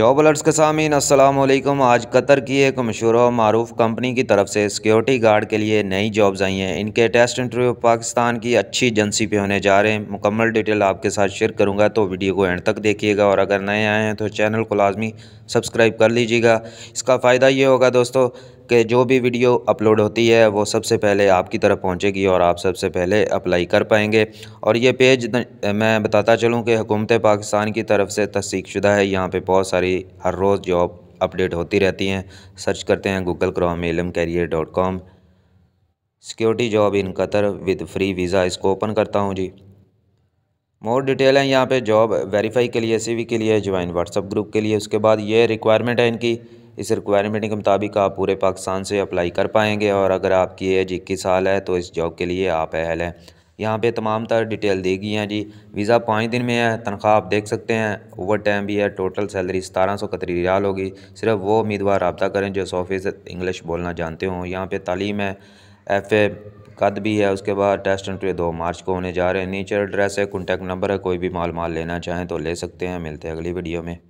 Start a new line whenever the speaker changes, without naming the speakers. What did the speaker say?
alerts के सामीन असलम आज कतर की एक मशहूर और मरूफ कंपनी की तरफ से सिक्योरिटी गार्ड के लिए नई जॉब्स आई हैं इनके टेस्ट इंटरव्यू पाकिस्तान की अच्छी एजेंसी पे होने जा रहे हैं मुकम्मल डिटेल आपके साथ शेयर करूंगा तो वीडियो को एंड तक देखिएगा और अगर नए आए हैं तो चैनल को लाजमी सब्सक्राइब कर लीजिएगा इसका फ़ायदा ये होगा दोस्तों कि जो भी वीडियो अपलोड होती है वो सबसे पहले आपकी तरफ पहुंचेगी और आप सबसे पहले अप्लाई कर पाएंगे और ये पेज मैं बताता चलूँ कि हुकूमत पाकिस्तान की तरफ से तस्दीक शुदा है यहाँ पर बहुत सारी हर रोज़ जॉब अपडेट होती रहती हैं सर्च करते हैं गूगल क्रॉम एलम career dot com security job in Qatar with free visa इसको ओपन करता हूँ जी मोर डिटेल है यहाँ पे जॉब वेरीफाई के लिए सीवी के लिए ज्वाइन व्हाट्सअप ग्रुप के लिए उसके बाद ये रिक्वायरमेंट है इनकी इस रिक्वायरमेंट के मुताबिक आप पूरे पाकिस्तान से अप्लाई कर पाएंगे और अगर आपकी एज इक्कीस साल है तो इस जॉब के लिए आप अहल हैं यहाँ पे तमाम तर डिटेल दी गई हैं जी वीज़ा पाँच दिन में है तनख्वाह आप देख सकते हैं ओवर टाइम भी है टोटल सैलरी सतारह सौ कतरी रियाल होगी सिर्फ वो उम्मीदवार रबता करें जो सौ फीसद इंग्लिश बोलना जानते हों यहाँ पे तालीम है एफ़ ए कद भी है उसके बाद टेस्ट इंटरव्यू दो मार्च को होने जा रहे हैं नीचे एड्रेस है कॉन्टैक्ट नंबर है कोई भी माल माल लेना चाहें तो ले सकते हैं मिलते हैं अगली वीडियो में